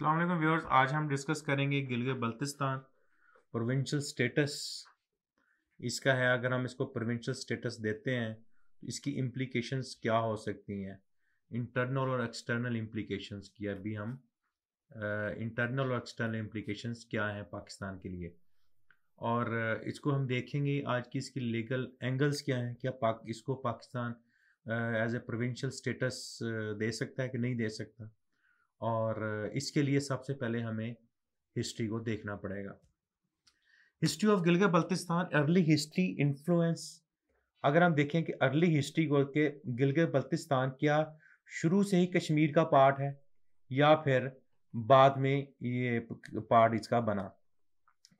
अल्लाम व्यवर्स आज हम डिस्कस करेंगे गिलगे बल्तिस्तान प्रोविंशियल स्टेटस इसका है अगर हम इसको प्रोविंशियल स्टेटस देते हैं तो इसकी इम्प्लीकेशंस क्या हो सकती हैं इंटरनल और एक्सटर्नल इम्प्लीकेशंस की अभी हम इंटरनल और एक्सटर्नल इम्प्लीकेशंस क्या हैं पाकिस्तान के लिए और इसको हम देखेंगे आज की इसकी लीगल एंगल्स क्या हैं क्या पाक इसको Pakistan as a provincial status दे सकता है कि नहीं दे सकता और इसके लिए सबसे पहले हमें हिस्ट्री को देखना पड़ेगा history of Gilgit Baltistan early history influence अगर हम देखें कि अर्ली हिस्ट्री के गिलगित बल्तिस्तान क्या शुरू से ही कश्मीर का पार्ट है या फिर बाद में ये पार्ट इसका बना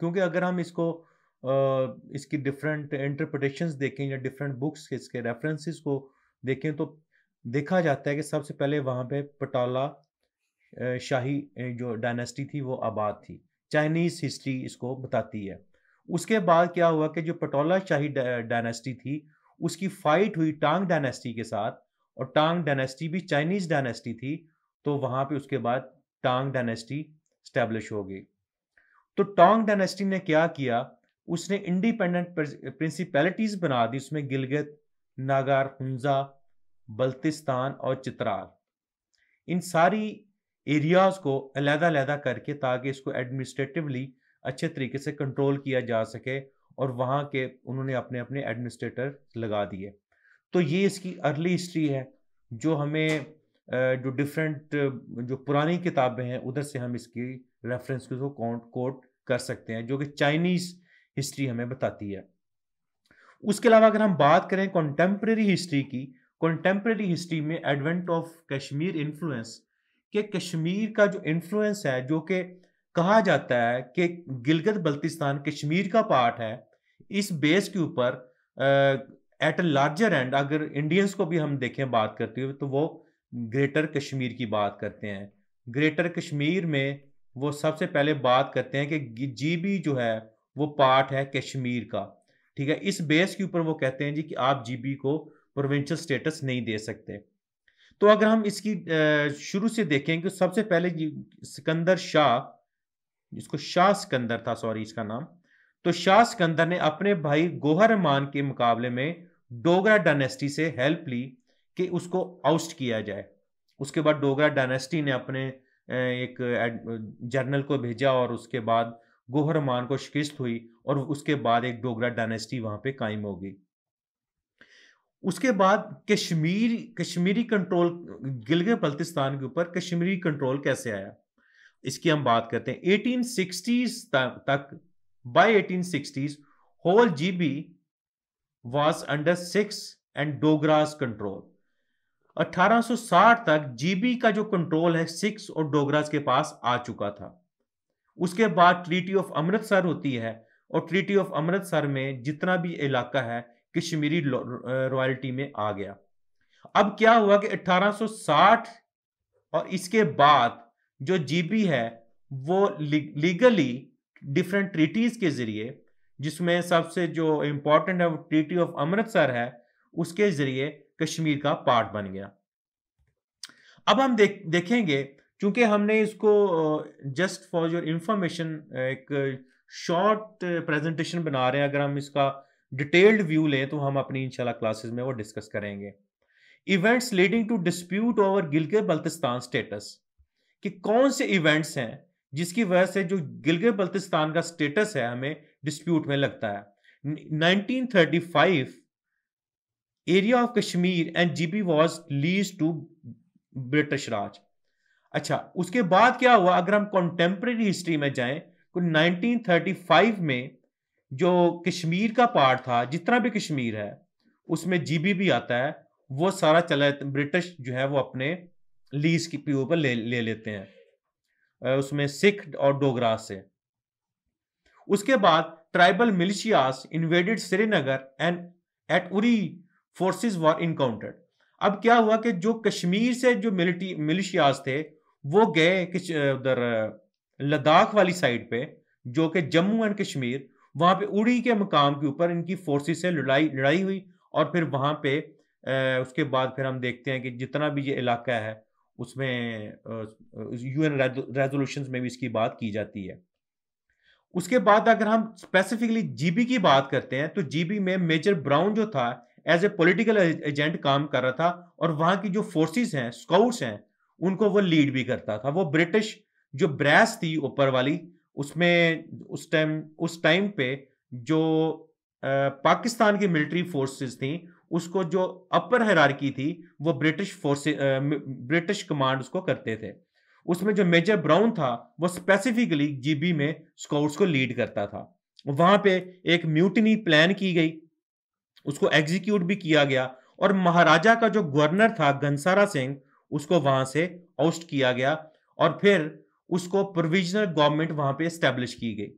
क्योंकि अगर हम इसको इसकी डिफरेंट इंटरप्रटेशन देखें या डिफरेंट बुक्स इसके रेफरेंसेस को देखें तो देखा जाता है कि सबसे पहले वहाँ पे पटोला शाही जो डायनेस्टी थी वो आबाद थी चाइनीज़ हिस्ट्री इसको बताती है उसके बाद क्या हुआ कि जो पटोला शाही डायनेस्टी थी उसकी फाइट हुई टांग डायनेस्टी के साथ और टांग डायनेस्टी भी चाइनीज़ डायनेस्टी थी तो वहाँ पे उसके बाद टांग डायनेस्टी स्टैब्लिश हो गई तो टांग डायनेस्टी ने क्या किया उसने इंडिपेंडेंट प्रिंसिपैलिटीज़ बना दी उसमें गिलगित नागार हुंजा बल्तिस्तान और चित्राल इन सारी एरियाज़ को अलहदा करके ताकि इसको एडमिनिस्ट्रेटिवली अच्छे तरीके से कंट्रोल किया जा सके और वहाँ के उन्होंने अपने अपने एडमिनिस्ट्रेटर लगा दिए तो ये इसकी अर्ली हिस्ट्री है जो हमें जो डिफरेंट जो पुरानी किताबें हैं उधर से हम इसकी रेफरेंस को कोट कोट कर सकते हैं जो कि चाइनीज़ हिस्ट्री हमें बताती है उसके अलावा अगर हम बात करें कॉन्टेम्प्रेरी हिस्ट्री की कॉन्टेम्प्रेरी हिस्ट्री में एडवेंट ऑफ कश्मीर इन्फ्लुएंस कि कश्मीर का जो इन्फ्लुएंस है जो कि कहा जाता है कि गिलगत बल्तिस्तान कश्मीर का पार्ट है इस बेस के ऊपर एट अ लार्जर एंड अगर इंडियंस को भी हम देखें बात करते हुए तो वो ग्रेटर कश्मीर की बात करते हैं ग्रेटर कश्मीर में वो सबसे पहले बात करते हैं कि जी बी जो है वो पार्ट है कश्मीर का ठीक है इस बेस के ऊपर वो कहते हैं जी कि आप जी बी को प्रोविंशल स्टेटस नहीं दे सकते तो अगर हम इसकी शुरू से देखें कि सबसे पहले सिकंदर शाह जिसको शाह सिकंदर था सॉरी इसका नाम तो शाह सिकंदर ने अपने भाई गोहरमान के मुकाबले में डोगरा डायनेस्टी से हेल्प ली कि उसको आउस्ट किया जाए उसके बाद डोगरा डायनेस्टी ने अपने एक जर्नल को भेजा और उसके बाद गोहरमान को शिकस्त हुई और उसके बाद एक डोगरा डायनेस्टी वहाँ पे कायम हो गई उसके बाद कश्मीर कश्मीरी कंट्रोल गिलगित बल्तिस्तान के ऊपर कश्मीरी कंट्रोल कैसे आया इसकी हम बात करते हैं 1860s तक by 1860s whole GB was under Sikhs and Dogras control 1860 तक जीबी का जो कंट्रोल है सिक्स और डोगराज के पास आ चुका था उसके बाद ट्रीटी ऑफ अमृतसर होती है और ट्रीटी ऑफ अमृतसर में जितना भी इलाका है कश्मीरी रॉयल्टी में आ गया अब क्या हुआ कि 1860 और इसके बाद जो जीबी है वो लीगली डिफरेंट ट्रीटीज के जरिए जिसमें सबसे जो इंपॉर्टेंट है वो ट्रीटी ऑफ अमृतसर है उसके जरिए कश्मीर का पार्ट बन गया अब हम देख देखेंगे क्योंकि हमने इसको जस्ट फॉर योर इंफॉर्मेशन एक शॉर्ट प्रेजेंटेशन बना रहे हैं अगर हम इसका डिटेल्ड व्यू लें तो हम अपनी इंशाल्लाह क्लासेस में वो डिस्कस करेंगे events leading to dispute over Gilgit Baltistan status कि कौन से इवेंट्स हैं जिसकी वजह से जो गिलगित बल्तिस्तान का स्टेटस है हमें डिस्प्यूट में लगता है 1935 area of Kashmir and GB was lease to British Raj अच्छा उसके बाद क्या हुआ अगर हम कॉन्टेम्प्रेरी हिस्ट्री में जाएं तो 1935 में जो कश्मीर का पार्ट था जितना भी कश्मीर है उसमें जीबी भी आता है वो सारा चला ब्रिटिश जो है वो अपने लीज की पी पर ले, ले लेते हैं उसमें सिख और डोगरा से उसके बाद tribal militias invaded Srinagar and at Uri forces were encountered अब क्या हुआ कि जो कश्मीर से जो मिलिटी मिलिशियास थे वो गए उधर लद्दाख वाली साइड पे जो कि जम्मू एंड कश्मीर वहां पे उड़ी के मकाम के ऊपर इनकी फोर्सेस से लड़ाई लड़ाई हुई और फिर वहां पे उसके बाद फिर हम देखते हैं कि जितना भी ये इलाका है उसमें यू एन रेजोल्यूशन में भी इसकी बात की जाती है उसके बाद अगर हम स्पेसिफिकली जीबी की बात करते हैं तो जीबी में मेजर ब्राउन जो था एज ए पोलिटिकल एजेंट काम कर रहा था और वहां की जो फोर्सेस हैं स्काउट्स हैं उनको वो लीड भी करता था वो ब्रिटिश जो ब्रैस थी ऊपर वाली उसमें उस टाइम उस टाइम पे जो आ, पाकिस्तान की मिलिट्री फोर्सेस थी उसको जो अपर हरारकी थी वो ब्रिटिश फोर्से ब्रिटिश कमांड उसको करते थे उसमें जो मेजर ब्राउन था वो स्पेसिफिकली जीबी में स्काउट्स को लीड करता था वहां पे एक म्यूटनी प्लान की गई उसको एग्जीक्यूट भी किया गया और महाराजा का जो गवर्नर था घनसारा सिंह उसको वहां से आउस्ट किया गया और फिर उसको प्रोविजनल गवर्नमेंट वहां पे स्टैब्लिश की गई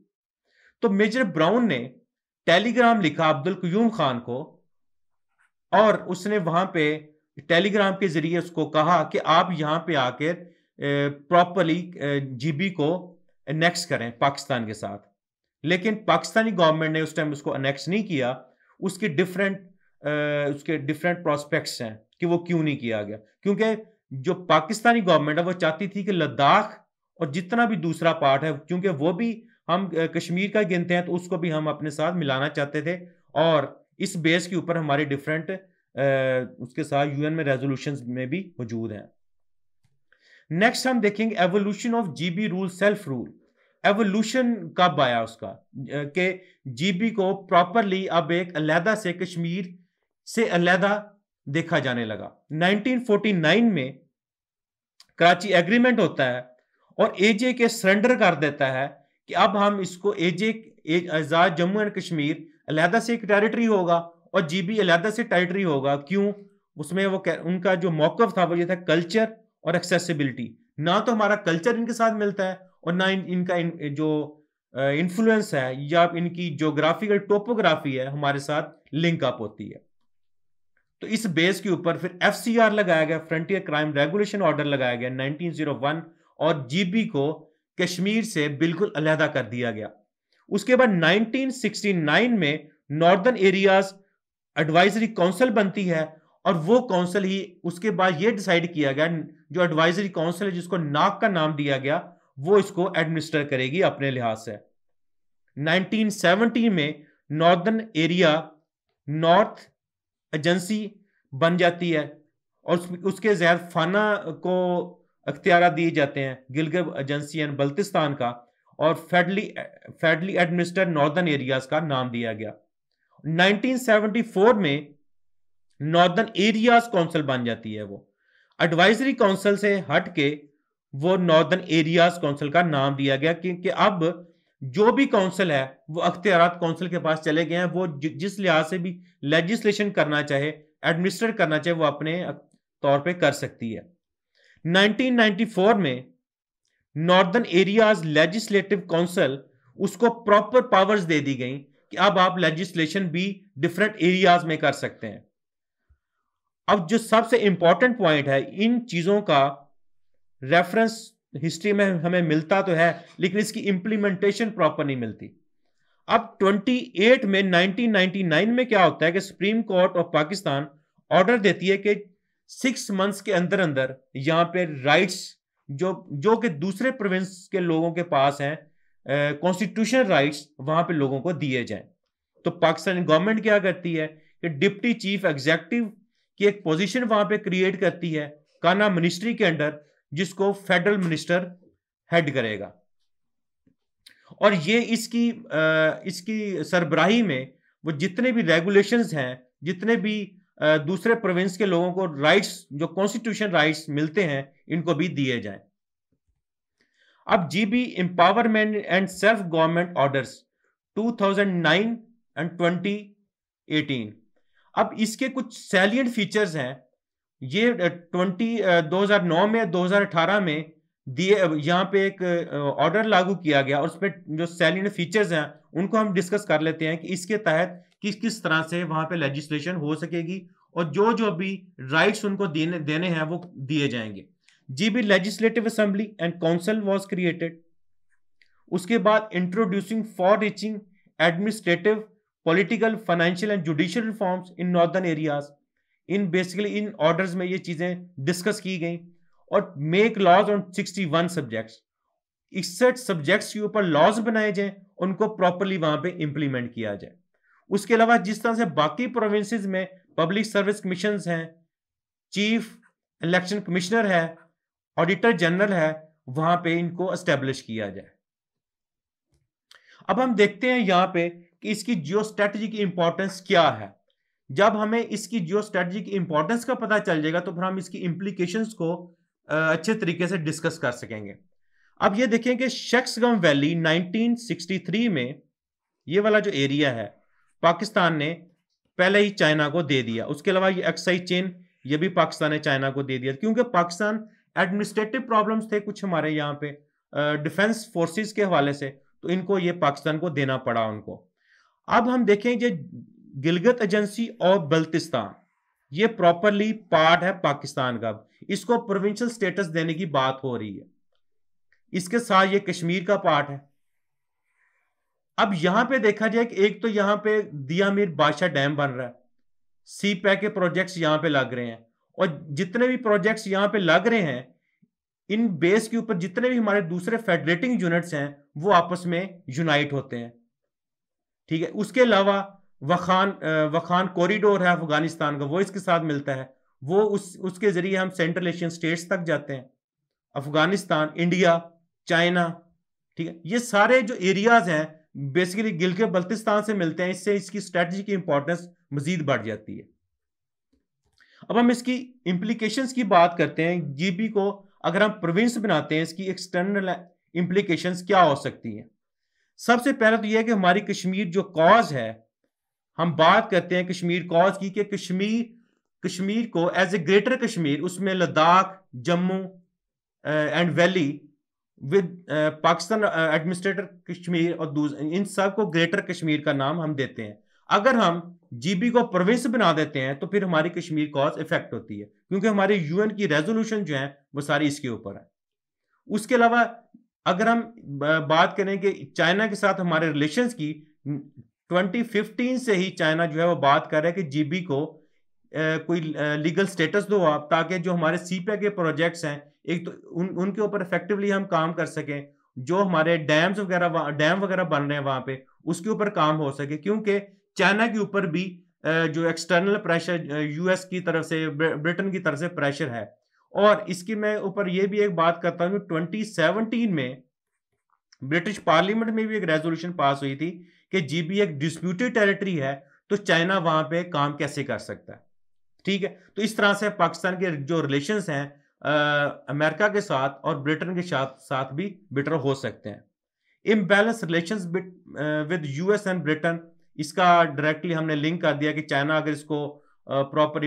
तो मेजर ब्राउन ने टेलीग्राम लिखा अब्दुल क्यूम खान को और उसने वहां पे टेलीग्राम के जरिए उसको कहा कि आप यहां पे आकर प्रॉपरली जीबी को अनेक्स करें पाकिस्तान के साथ लेकिन पाकिस्तानी गवर्नमेंट ने उस टाइम उसको अनेक्स नहीं किया उसके डिफरेंट उसके डिफरेंट प्रोस्पेक्ट्स हैं कि वो क्यों नहीं किया गया क्योंकि जो पाकिस्तानी गवर्नमेंट है वो चाहती थी कि लद्दाख और जितना भी दूसरा पार्ट है क्योंकि वो भी हम कश्मीर का गिनते हैं तो उसको भी हम अपने साथ मिलाना चाहते थे और इस बेस के ऊपर हमारे डिफरेंट उसके साथ यूएन में रेजोल्यूशन में भी मौजूद हैं नेक्स्ट हम देखेंगे evolution of GB rule self rule evolution कब आया उसका कि जीबी को प्रॉपरली अब एक अलहदा से कश्मीर से अलहदा देखा जाने लगा 1949 में कराची एग्रीमेंट होता है और एजे के सरेंडर कर देता है कि अब हम इसको एजे आज़ाद जम्मू एंड कश्मीर अलहदा से एक टेरिटरी होगा और जीबी अलहदा से टेरिटरी होगा क्यों उसमें वो उनका जो मौक़ था वो ये था कल्चर और एक्सेसिबिलिटी ना तो हमारा कल्चर इनके साथ मिलता है और ना इन, इनका इन, जो इन्फ्लुएंस है या इनकी जोग्राफिकल टोपोग्राफी है हमारे साथ लिंक अप होती है तो इस बेस के ऊपर फिर एफसीआर लगाया गया फ्रंटियर क्राइम रेगुलेशन ऑर्डर लगाया गया 1901 और जीबी को कश्मीर से बिल्कुल अलहदा कर दिया गया उसके बाद 1969 में नॉर्दर्न एरियाज एडवाइजरी काउंसिल बनती है और वो काउंसिल ही उसके बाद ये डिसाइड किया गया जो एडवाइजरी काउंसिल है जिसको नाक का नाम दिया गया वो इसको एडमिनिस्टर करेगी अपने लिहाज से 1970 में नॉर्दर्न एरिया नॉर्थ एजेंसी बन जाती है और उसके जहर फाना को अख्तियार दिए जाते हैं एजेंसी एंड बल्तिस्तान का और फेडली फेडली एडमिनिस्टर नॉर्दर्न एरियाज का नाम दिया गया 1974 में नॉर्दर्न एरियाज काउंसिल बन जाती है वो एडवाइजरी काउंसिल से हट के वो नॉर्दर्न एरियाज काउंसिल का नाम दिया गया क्योंकि अब जो भी काउंसिल है वो अख्तियार काउंसिल के पास चले गए हैं वो जिस लिहाज से भी लेजिस्लेशन करना चाहे एडमिनिस्ट्रेट करना चाहे वो अपने तौर पर कर सकती है 1994 में नॉर्दर्न एरियाज लेजिस्लेटिव काउंसिल उसको प्रॉपर पावर्स दे दी गई कि अब आप लेजिस्लेशन भी डिफरेंट एरियाज में कर सकते हैं अब जो सबसे इंपॉर्टेंट पॉइंट है इन चीजों का रेफरेंस हिस्ट्री में हमें मिलता तो है लेकिन इसकी इंप्लीमेंटेशन प्रॉपर नहीं मिलती अब 28 में 1999 में क्या होता है कि supreme court of Pakistan order देती है कि सिक्स मंथ्स के अंदर अंदर यहाँ पे राइट्स जो जो कि दूसरे प्रोविंस के लोगों के पास हैं कॉन्स्टिट्यूशनल राइट्स वहाँ पे लोगों को दिए जाएं तो पाकिस्तानी गवर्नमेंट क्या करती है कि डिप्टी चीफ एग्जेक्टिव की एक पोजीशन वहाँ पे क्रिएट करती है काना मिनिस्ट्री के अंडर जिसको फेडरल मिनिस्टर हेड करेगा और ये इसकी इसकी सरबराही में वो जितने भी रेगुलेशंस हैं जितने भी दूसरे प्रोविंस के लोगों को राइट्स जो कॉन्स्टिट्यूशन राइट्स मिलते हैं इनको भी दिए जाए अब GB empowerment and self government orders 2009 and 2018 अब इसके कुछ सैलियंट फीचर्स हैं ये 20 2009 में 2018 में दिए यहाँ पे एक ऑर्डर लागू किया गया और उसमें जो सैलियंट फीचर्स हैं उनको हम डिस्कस कर लेते हैं कि इसके तहत किस किस तरह से वहां पे लेजिस्लेशन हो सकेगी और जो जो भी राइट्स उनको देने देने हैं वो दिए जाएंगे G B legislative assembly and council was created उसके बाद introducing far reaching administrative political financial and judicial reforms in northern areas in basically इन ऑर्डर्स में ये चीज़ें डिस्कस की गई और make laws on sixty one subjects इकसठ सब्जेक्ट्स के ऊपर लॉज बनाए जाए उनको प्रॉपरली वहां पे इंप्लीमेंट किया जाए उसके अलावा जिस तरह से बाकी प्रोविंसेस में पब्लिक सर्विस कमीशन हैं चीफ इलेक्शन कमिश्नर है ऑडिटर जनरल है वहां पे इनको एस्टेब्लिश किया जाए अब हम देखते हैं यहाँ पे कि इसकी जियो की इंपॉर्टेंस क्या है जब हमें इसकी जियो स्ट्रेटेजिक इंपॉर्टेंस का पता चल जाएगा तो फिर हम इसकी इम्प्लीकेशन को अच्छे तरीके से डिस्कस कर सकेंगे अब ये देखें कि शेक्सगम वैली 1963 में ये वाला जो एरिया है पाकिस्तान ने पहले ही चाइना को दे दिया उसके अलावा ये एक्साइज चेन ये भी पाकिस्तान ने चाइना को दे दिया क्योंकि पाकिस्तान एडमिनिस्ट्रेटिव प्रॉब्लम्स थे कुछ हमारे यहाँ पे डिफेंस फोर्सेस के हवाले से तो इनको ये पाकिस्तान को देना पड़ा उनको अब हम देखें ये गिलगत एजेंसी और बल्तिस्तान ये प्रॉपरली पार्ट है पाकिस्तान का इसको प्रोविंशियल स्टेटस देने की बात हो रही है इसके साथ ये कश्मीर का पार्ट है अब यहां पे देखा जाए कि एक तो यहां पे दिया मीर बादशाह डैम बन रहा है सी पैक के प्रोजेक्ट्स यहां पे लग रहे हैं और जितने भी प्रोजेक्ट्स यहां पे लग रहे हैं इन बेस के ऊपर जितने भी हमारे दूसरे फेडरेटिंग यूनिट्स हैं वो आपस में यूनाइट होते हैं ठीक है उसके अलावा वखान वखान कॉरिडोर है अफगानिस्तान का वो इसके साथ मिलता है वो उस उसके जरिए हम सेंट्रल एशियन स्टेट्स तक जाते हैं अफगानिस्तान इंडिया चाइना ठीक है ये सारे जो एरियाज हैं बेसिकली गिलगित बल्तिस्तान से मिलते हैं इससे इसकी स्ट्रेटजी की इंपॉर्टेंस मजीद बढ़ जाती है अब हम इसकी इम्प्लीकेशन की बात करते हैं जीबी को अगर हम प्रोविंस बनाते हैं इसकी एक्सटर्नल इम्प्लीकेशन क्या हो सकती हैं सबसे पहला तो यह है कि हमारी कश्मीर जो कॉज है हम बात करते हैं कश्मीर कॉज की कि कश्मीर कश्मीर को एज ए ग्रेटर कश्मीर उसमें Ladakh Jammu and valley with Pakistan administrator Kashmir और दूसरे इन सब को ग्रेटर कश्मीर का नाम हम देते हैं अगर हम जीबी को प्रोविंस बना देते हैं तो फिर हमारी कश्मीर कॉज इफेक्ट होती है क्योंकि हमारे यूएन की रेजोल्यूशन जो है वो सारी इसके ऊपर है उसके अलावा अगर हम बात करें कि चाइना के साथ हमारे रिलेशन की 2015 से ही चाइना जो है वो बात कर रहा है कि जीबी को कोई लीगल स्टेटस दो आप ताकि जो हमारे सीपे के प्रोजेक्ट्स हैं एक तो उन उनके ऊपर इफेक्टिवली हम काम कर सकें जो हमारे डैम्स वगैरह डैम वगैरह बन रहे हैं वहां पे उसके ऊपर काम हो सके क्योंकि चाइना के ऊपर भी जो एक्सटर्नल प्रेशर यूएस की तरफ से ब्रिटेन की तरफ से प्रेशर है और इसकी मैं ऊपर ये भी एक बात करता हूँ ट्वेंटी सेवनटीन में ब्रिटिश पार्लियामेंट में भी एक रेजोल्यूशन पास हुई थी कि जी भी एक डिस्प्यूटेड टेरिटरी है तो चाइना वहां पे काम कैसे कर सकता है ठीक है तो इस तरह से पाकिस्तान के जो रिलेशंस हैं अमेरिका के साथ और ब्रिटेन के साथ साथ भी बेटर हो सकते हैं imbalance relation with US and Britain इसका डायरेक्टली हमने लिंक कर दिया कि चाइना अगर इसको प्रॉपर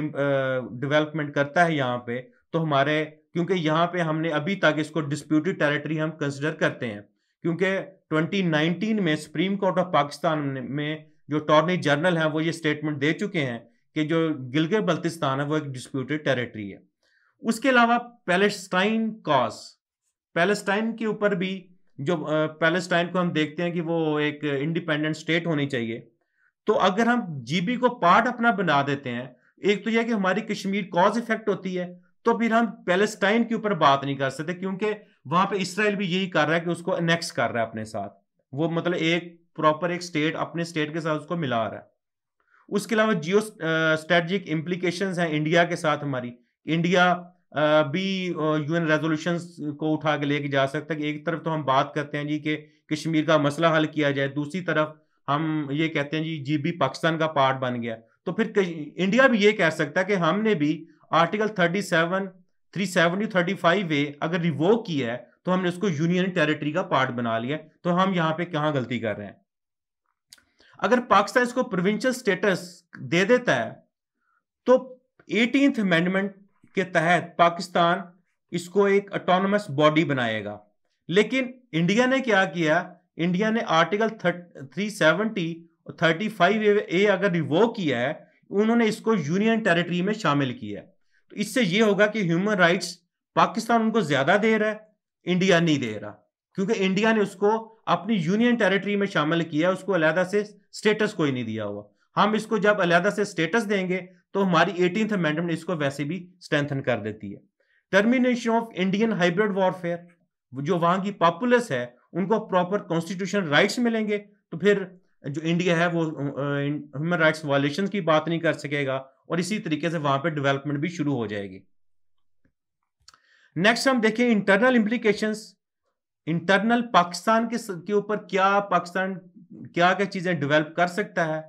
डेवलपमेंट करता है यहाँ पे तो हमारे क्योंकि यहाँ पे हमने अभी तक इसको डिस्प्यूटेड टेरिटरी हम कंसिडर करते हैं क्योंकि 2019 में सुप्रीम कोर्ट ऑफ पाकिस्तान में जो टॉर्नी जनरल हैं वो ये स्टेटमेंट दे चुके हैं कि जो गिलगित बल्तिस्तान है वो एक डिस्प्यूटेड टेरिटरी है उसके अलावा पैलेस्टाइन कॉज पैलेस्टाइन के ऊपर भी जो पैलेस्टाइन को हम देखते हैं कि वो एक इंडिपेंडेंट स्टेट होनी चाहिए तो अगर हम जीबी को पार्ट अपना बना देते हैं एक तो यह कि हमारी कश्मीर कॉज इफेक्ट होती है तो फिर हम पैलेस्टाइन के ऊपर बात नहीं कर सकते क्योंकि वहां पे इसराइल भी यही कर रहा है कि उसको अनेक्स कर रहा है अपने साथ वो मतलब एक प्रॉपर एक स्टेट अपने स्टेट के साथ उसको मिला रहा है उसके अलावा जियो स्ट्रेटजिक इम्प्लीकेशन है इंडिया के साथ हमारी इंडिया भी यूएन रेजोल्यूशन को उठा के लेके जा सकता है एक तरफ तो हम बात करते हैं जी कि कश्मीर का मसला हल किया जाए दूसरी तरफ हम ये कहते हैं जी जी भी पाकिस्तान का पार्ट बन गया तो फिर इंडिया भी ये कह सकता है कि हमने भी article thirty seven three seven thirty five A अगर रिवोक किया है तो हमने उसको यूनियन टेरिटरी का पार्ट बना लिया तो हम यहाँ पे कहाँ गलती कर रहे हैं अगर पाकिस्तान इसको प्रोविंशियल स्टेटस दे देता है तो एटीनथ अमेंडमेंट के तहत पाकिस्तान इसको एक ऑटोनमस बॉडी बनाएगा लेकिन इंडिया ने क्या किया इंडिया ने article three seventy thirty five A अगर रिवो किया है उन्होंने इसको यूनियन टेरिटरी में शामिल किया है तो इससे यह होगा कि ह्यूमन राइट्स पाकिस्तान उनको ज्यादा दे रहा है इंडिया नहीं दे रहा क्योंकि इंडिया ने उसको अपनी यूनियन टेरिटरी में शामिल किया उसको अलहदा से स्टेटस कोई नहीं दिया हुआ हम इसको जब अलहदा से स्टेटस देंगे तो हमारी एटीन अमेंडमेंट इसको वैसे भी स्ट्रेंथन कर देती है termination of Indian hybrid warfare जो वहां की पॉपुलस है उनको प्रॉपर कॉन्स्टिट्यूशन राइट्स मिलेंगे तो फिर जो इंडिया है वो ह्यूमन राइट्स वायोलेशन की बात नहीं कर सकेगा और इसी तरीके से वहां पर डेवलपमेंट भी शुरू हो जाएगी नेक्स्ट हम देखें इंटरनल इंप्लीकेशन इंटरनल पाकिस्तान के के ऊपर क्या पाकिस्तान क्या क्या चीजें डेवलप कर सकता है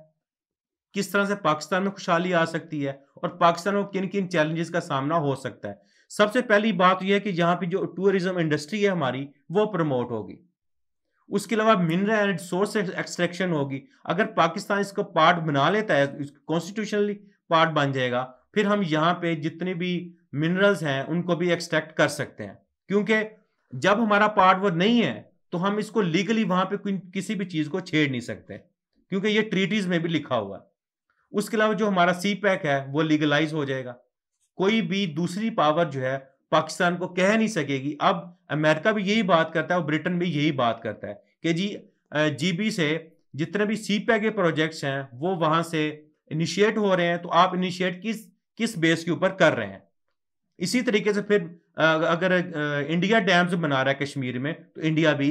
किस तरह से पाकिस्तान में खुशहाली आ सकती है और पाकिस्तान को किन किन चैलेंजेस का सामना हो सकता है सबसे पहली बात यह है कि यहाँ पे जो टूरिज्म इंडस्ट्री है हमारी वो प्रमोट होगी उसके अलावा मिनरल एंड सोर्स एक्सट्रैक्शन होगी अगर पाकिस्तान इसको पार्ट बना लेता है कॉन्स्टिट्यूशनली पार्ट बन जाएगा फिर हम यहाँ पे जितने भी मिनरल्स हैं उनको भी एक्सट्रैक्ट कर सकते हैं क्योंकि जब हमारा पार्ट वो नहीं है तो हम इसको लीगली वहां पर किसी भी चीज को छेड़ नहीं सकते क्योंकि ये ट्रीटीज में भी लिखा हुआ है उसके अलावा जो हमारा सी पैक है वो लीगलाइज हो जाएगा कोई भी दूसरी पावर जो है पाकिस्तान को कह नहीं सकेगी अब अमेरिका भी यही बात करता है और ब्रिटेन भी यही बात करता है कि जी जीबी से जितने भी सी पैक के प्रोजेक्ट्स हैं वो वहां से इनिशिएट हो रहे हैं तो आप इनिशिएट किस किस बेस के ऊपर कर रहे हैं इसी तरीके से फिर अगर इंडिया डैम्स बना रहा है कश्मीर में तो इंडिया भी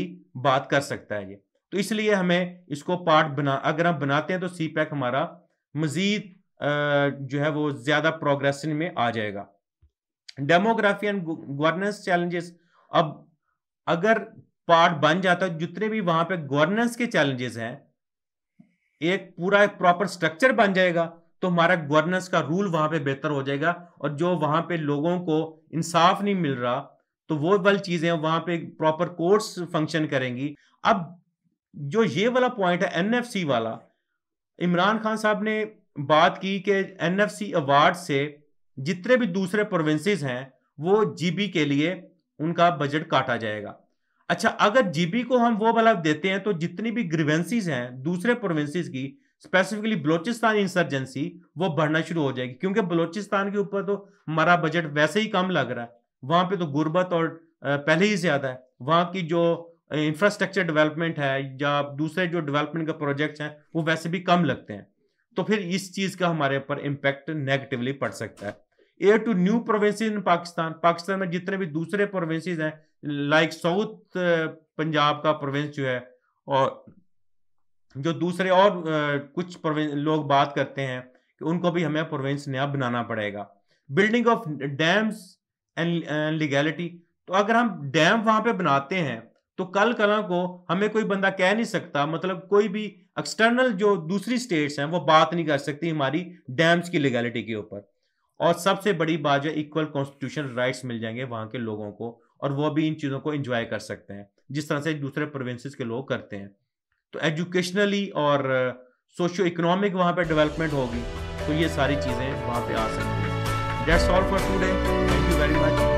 बात कर सकता है ये तो इसलिए हमें इसको पार्ट बना अगर हम बनाते हैं तो सी पैक हमारा मज़ीद जो है वो ज़्यादा प्रोग्रेस में आ जाएगा डेमोग्राफी एंड गवर्नेंस चैलेंजेस अब अगर पार्ट बन जाता है जितने भी वहां पे गवर्नेंस के चैलेंजेस हैं एक पूरा प्रॉपर स्ट्रक्चर बन जाएगा तो हमारा गवर्नेंस का रूल वहां पे बेहतर हो जाएगा और जो वहां पे लोगों को इंसाफ नहीं मिल रहा तो वो वाली चीज़ें वहां पे प्रॉपर कोर्स फंक्शन करेंगी अब जो ये वाला पॉइंट है एनएफसी वाला इमरान खान साहब ने बात की कि एनएफसी अवार्ड से जितने भी दूसरे प्रोविंसेस हैं वो जीबी के लिए उनका बजट काटा जाएगा अच्छा अगर जीबी को हम वो बला देते हैं तो जितनी भी ग्रीवेंसीज हैं दूसरे प्रोविंसेस की स्पेसिफिकली बलोचिस्तान इंसर्जेंसी वो बढ़ना शुरू हो जाएगी क्योंकि बलोचिस्तान के ऊपर तो हमारा बजट वैसे ही कम लग रहा है वहां पे तो गुर्बत और पहले ही ज्यादा है वहां की जो इंफ्रास्ट्रक्चर डेवलपमेंट है या दूसरे जो डेवलपमेंट के प्रोजेक्ट्स हैं वो वैसे भी कम लगते हैं तो फिर इस चीज़ का हमारे ऊपर इम्पैक्ट नेगेटिवली पड़ सकता है air to new province in Pakistan Pakistan में जितने भी दूसरे प्रोविंसेज हैं लाइक साउथ पंजाब का प्रोविंस जो है और जो दूसरे और कुछ लोग बात करते हैं कि उनको भी हमें प्रोविंस नया बनाना पड़ेगा building of dams and legality तो अगर हम डैम वहां पे बनाते हैं तो कल कला को हमें कोई बंदा कह नहीं सकता मतलब कोई भी एक्सटर्नल जो दूसरी स्टेट्स हैं वो बात नहीं कर सकती हमारी डैम्स की लीगैलिटी के ऊपर और सबसे बड़ी बात जो इक्वल कॉन्स्टिट्यूशन राइट्स मिल जाएंगे वहां के लोगों को और वो भी इन चीज़ों को एंजॉय कर सकते हैं जिस तरह से दूसरे प्रोविंसेस के लोग करते हैं तो एजुकेशनली और सोशो इकोनॉमिक वहां पर डेवलपमेंट होगी तो ये सारी चीज़ें वहां पर आ सकती हैं that's all for today thank you very much